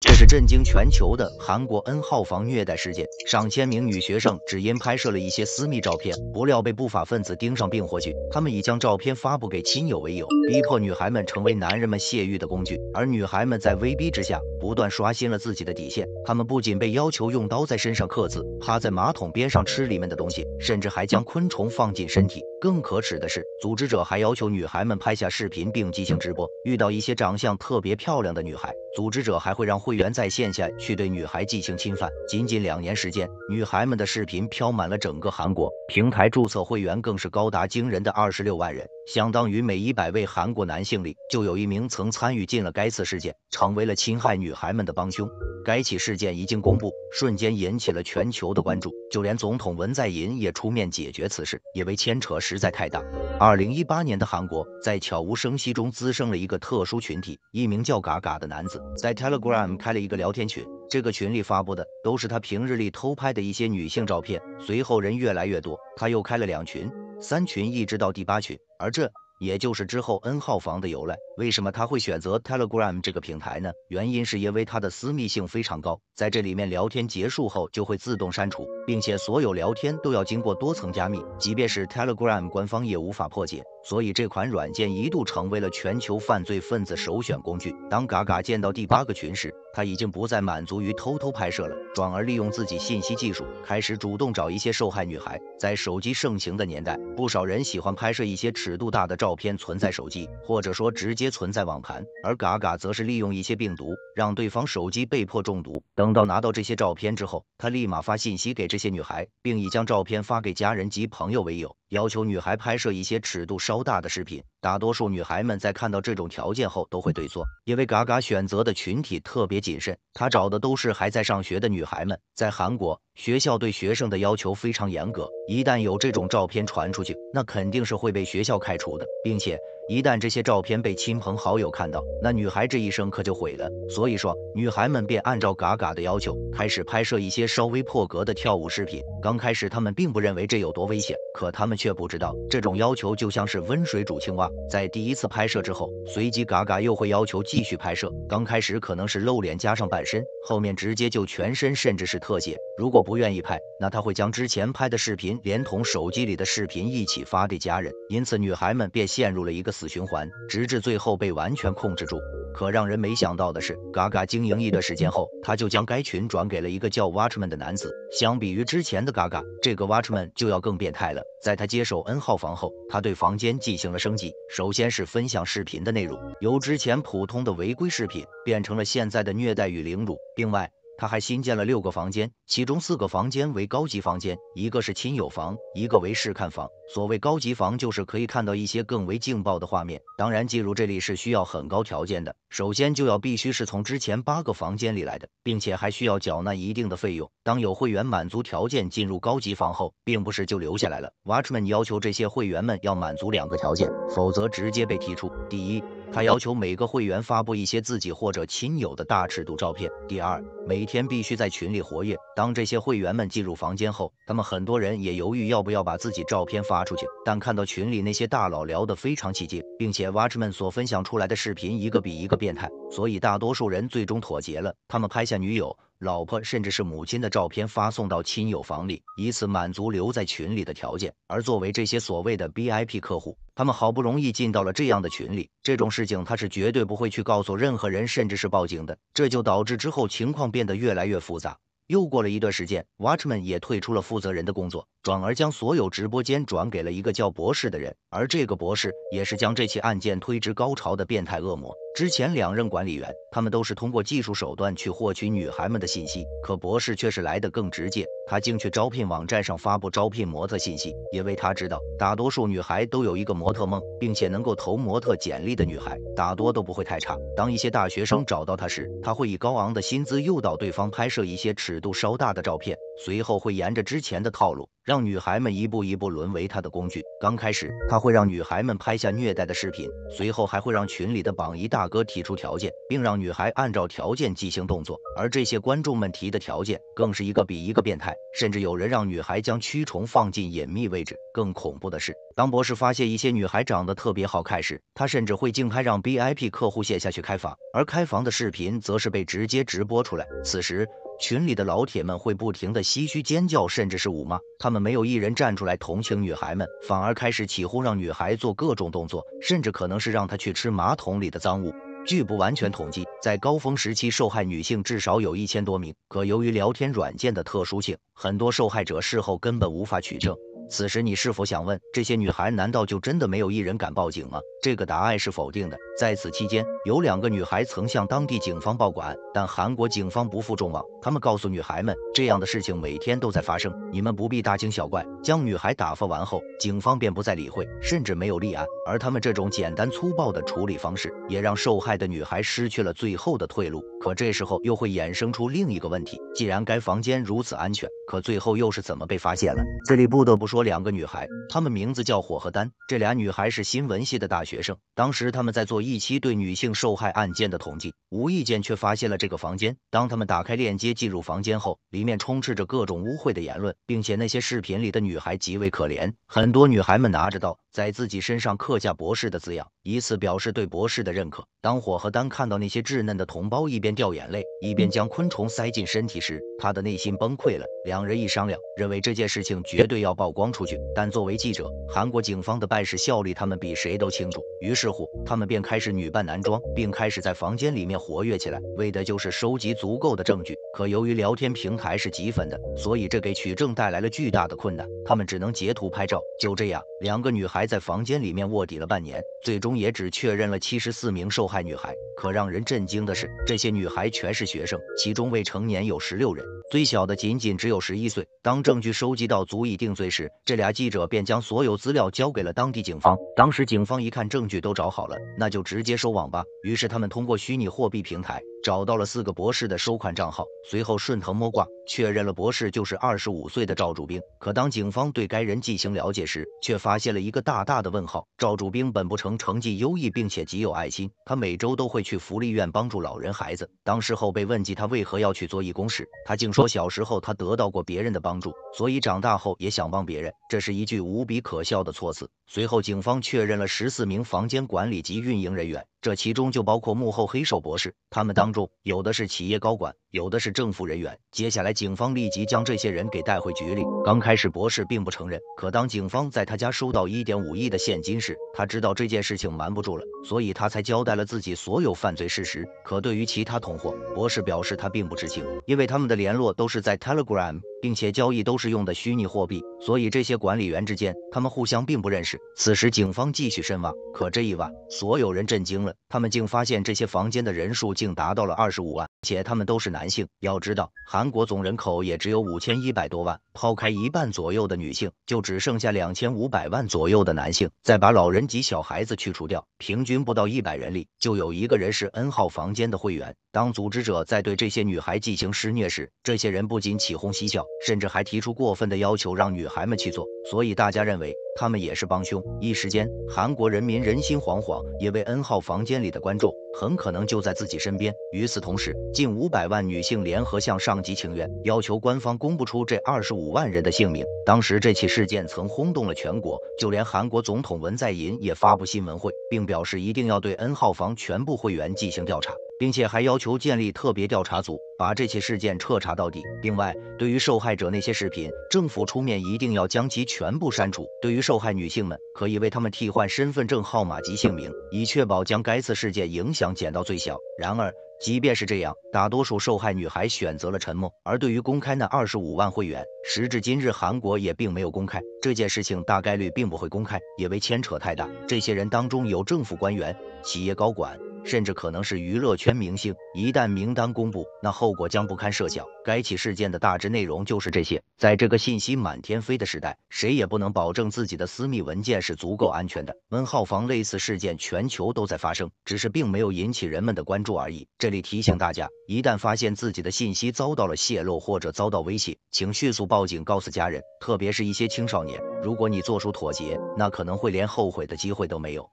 这是震惊全球的韩国 N 号房虐待事件，上千名女学生只因拍摄了一些私密照片，不料被不法分子盯上并获取。他们以将照片发布给亲友为由，逼迫女孩们成为男人们泄欲的工具。而女孩们在威逼之下，不断刷新了自己的底线。他们不仅被要求用刀在身上刻字，趴在马桶边上吃里面的东西，甚至还将昆虫放进身体。更可耻的是，组织者还要求女孩们拍下视频并进行直播。遇到一些长相特别漂亮的女孩，组织者还会让会员在线下去对女孩进行侵犯。仅仅两年时间，女孩们的视频飘满了整个韩国，平台注册会员更是高达惊人的二十六万人。相当于每一百位韩国男性里就有一名曾参与进了该次事件，成为了侵害女孩们的帮凶。该起事件一经公布，瞬间引起了全球的关注，就连总统文在寅也出面解决此事，也为牵扯实在太大。二零一八年的韩国在悄无声息中滋生了一个特殊群体，一名叫嘎嘎的男子在 Telegram 开了一个聊天群，这个群里发布的都是他平日里偷拍的一些女性照片。随后人越来越多，他又开了两群。三群一直到第八群，而这也就是之后 N 号房的由来。为什么他会选择 Telegram 这个平台呢？原因是因为它的私密性非常高，在这里面聊天结束后就会自动删除。并且所有聊天都要经过多层加密，即便是 Telegram 官方也无法破解，所以这款软件一度成为了全球犯罪分子首选工具。当嘎嘎见到第八个群时，他已经不再满足于偷偷拍摄了，转而利用自己信息技术，开始主动找一些受害女孩。在手机盛行的年代，不少人喜欢拍摄一些尺度大的照片存在手机，或者说直接存在网盘，而嘎嘎则是利用一些病毒，让对方手机被迫中毒。等到拿到这些照片之后，他立马发信息给这。这些女孩，并以将照片发给家人及朋友为由。要求女孩拍摄一些尺度稍大的视频，大多数女孩们在看到这种条件后都会对错，因为嘎嘎选择的群体特别谨慎，他找的都是还在上学的女孩们。在韩国，学校对学生的要求非常严格，一旦有这种照片传出去，那肯定是会被学校开除的，并且一旦这些照片被亲朋好友看到，那女孩这一生可就毁了。所以说，女孩们便按照嘎嘎的要求开始拍摄一些稍微破格的跳舞视频。刚开始，他们并不认为这有多危险，可他们。却不知道这种要求就像是温水煮青蛙，在第一次拍摄之后，随即嘎嘎又会要求继续拍摄。刚开始可能是露脸加上半身，后面直接就全身，甚至是特写。如果不愿意拍，那他会将之前拍的视频连同手机里的视频一起发给家人，因此女孩们便陷入了一个死循环，直至最后被完全控制住。可让人没想到的是，嘎嘎经营一段时间后，他就将该群转给了一个叫 Watchman 的男子。相比于之前的嘎嘎，这个 Watchman 就要更变态了，在他。接手 N 号房后，他对房间进行了升级。首先是分享视频的内容，由之前普通的违规视频变成了现在的虐待与凌辱。另外，他还新建了六个房间，其中四个房间为高级房间，一个是亲友房，一个为试看房。所谓高级房，就是可以看到一些更为劲爆的画面。当然，进入这里是需要很高条件的，首先就要必须是从之前八个房间里来的，并且还需要缴纳一定的费用。当有会员满足条件进入高级房后，并不是就留下来了。w a t c h m a n 要求这些会员们要满足两个条件，否则直接被踢出。第一，他要求每个会员发布一些自己或者亲友的大尺度照片。第二，每天必须在群里活跃。当这些会员们进入房间后，他们很多人也犹豫要不要把自己照片发出去，但看到群里那些大佬聊得非常起劲，并且 Watch 们所分享出来的视频一个比一个变态，所以大多数人最终妥协了。他们拍下女友。老婆甚至是母亲的照片发送到亲友房里，以此满足留在群里的条件。而作为这些所谓的 VIP 客户，他们好不容易进到了这样的群里，这种事情他是绝对不会去告诉任何人，甚至是报警的。这就导致之后情况变得越来越复杂。又过了一段时间，Watchman 也退出了负责人的工作，转而将所有直播间转给了一个叫博士的人。而这个博士也是将这起案件推至高潮的变态恶魔。之前两任管理员，他们都是通过技术手段去获取女孩们的信息，可博士却是来的更直接。他竟去招聘网站上发布招聘模特信息，因为他知道大多数女孩都有一个模特梦，并且能够投模特简历的女孩大多都不会太差。当一些大学生找到他时，他会以高昂的薪资诱导对方拍摄一些尺度稍大的照片，随后会沿着之前的套路。让女孩们一步一步沦为他的工具。刚开始，他会让女孩们拍下虐待的视频，随后还会让群里的榜一大哥提出条件。并让女孩按照条件进行动作，而这些观众们提的条件更是一个比一个变态，甚至有人让女孩将蛆虫放进隐秘位置。更恐怖的是，当博士发现一些女孩长得特别好看时，他甚至会竞拍让 VIP 客户线下去开房，而开房的视频则是被直接直播出来。此时，群里的老铁们会不停的唏嘘、尖叫，甚至是辱骂。他们没有一人站出来同情女孩们，反而开始起哄，让女孩做各种动作，甚至可能是让她去吃马桶里的脏物。据不完全统计，在高峰时期，受害女性至少有一千多名。可由于聊天软件的特殊性，很多受害者事后根本无法取证。此时，你是否想问：这些女孩难道就真的没有一人敢报警吗？这个答案是否定的。在此期间，有两个女孩曾向当地警方报管，但韩国警方不负众望，他们告诉女孩们，这样的事情每天都在发生，你们不必大惊小怪。将女孩打发完后，警方便不再理会，甚至没有立案。而他们这种简单粗暴的处理方式，也让受害的女孩失去了最后的退路。可这时候又会衍生出另一个问题：既然该房间如此安全，可最后又是怎么被发现了？这里不得不说两个女孩，她们名字叫火和丹，这俩女孩是新闻系的大学生，当时她们在做一。一期对女性受害案件的统计，无意间却发现了这个房间。当他们打开链接进入房间后，里面充斥着各种污秽的言论，并且那些视频里的女孩极为可怜，很多女孩们拿着刀。在自己身上刻下博士的字样，以此表示对博士的认可。当火和丹看到那些稚嫩的同胞一边掉眼泪，一边将昆虫塞进身体时，他的内心崩溃了。两人一商量，认为这件事情绝对要曝光出去。但作为记者，韩国警方的办事效率他们比谁都清楚。于是乎，他们便开始女扮男装，并开始在房间里面活跃起来，为的就是收集足够的证据。可由于聊天平台是集粉的，所以这给取证带来了巨大的困难。他们只能截图拍照。就这样，两个女孩在房间里面卧底了半年，最终也只确认了七十四名受害女孩。可让人震惊的是，这些女孩全是学生，其中未成年有十六人，最小的仅仅只有十一岁。当证据收集到足以定罪时，这俩记者便将所有资料交给了当地警方。当时警方一看证据都找好了，那就直接收网吧。于是他们通过虚拟货币平台找到了四个博士的收款账号。随后顺藤摸瓜，确认了博士就是二十五岁的赵主兵。可当警方对该人进行了解时，却发现了一个大大的问号。赵主兵本不成成绩优异，并且极有爱心，他每周都会去福利院帮助老人孩子。当事后被问及他为何要去做义工时，他竟说小时候他得到过别人的帮助，所以长大后也想帮别人。这是一句无比可笑的措辞。随后警方确认了十四名房间管理及运营人员，这其中就包括幕后黑手博士。他们当中有的是企业高管，有的是。政府人员。接下来，警方立即将这些人给带回局里。刚开始，博士并不承认。可当警方在他家收到一点五亿的现金时，他知道这件事情瞒不住了，所以他才交代了自己所有犯罪事实。可对于其他同伙，博士表示他并不知情，因为他们的联络都是在 Telegram，并且交易都是用的虚拟货币。所以这些管理员之间，他们互相并不认识。此时警方继续深挖，可这一挖，所有人震惊了。他们竟发现这些房间的人数竟达到了二十五万，且他们都是男性。要知道，韩国总人口也只有五千一百多万，抛开一半左右的女性，就只剩下两千五百万左右的男性。再把老人及小孩子去除掉，平均不到一百人里就有一个人是 N 号房间的会员。当组织者在对这些女孩进行施虐时，这些人不仅起哄嬉笑，甚至还提出过分的要求，让女孩们去做，所以大家认为。他们也是帮凶。一时间，韩国人民人心惶惶，也为 N 号房间里的观众很可能就在自己身边。与此同时，近五百万女性联合向上级请愿，要求官方公布出这二十五万人的姓名。当时这起事件曾轰动了全国，就连韩国总统文在寅也发布新闻会，并表示一定要对 N 号房全部会员进行调查，并且还要求建立特别调查组，把这起事件彻查到底。另外，对于受害者那些视频，政府出面一定要将其全部删除。对于。受害女性们可以为他们替换身份证号码及姓名，以确保将该次事件影响减到最小。然而，即便是这样，大多数受害女孩选择了沉默。而对于公开那二十五万会员，时至今日，韩国也并没有公开这件事情，大概率并不会公开，因为牵扯太大。这些人当中有政府官员、企业高管。甚至可能是娱乐圈明星，一旦名单公布，那后果将不堪设想。该起事件的大致内容就是这些。在这个信息满天飞的时代，谁也不能保证自己的私密文件是足够安全的。温号房类似事件全球都在发生，只是并没有引起人们的关注而已。这里提醒大家，一旦发现自己的信息遭到了泄露或者遭到威胁，请迅速报警，告诉家人，特别是一些青少年。如果你做出妥协，那可能会连后悔的机会都没有。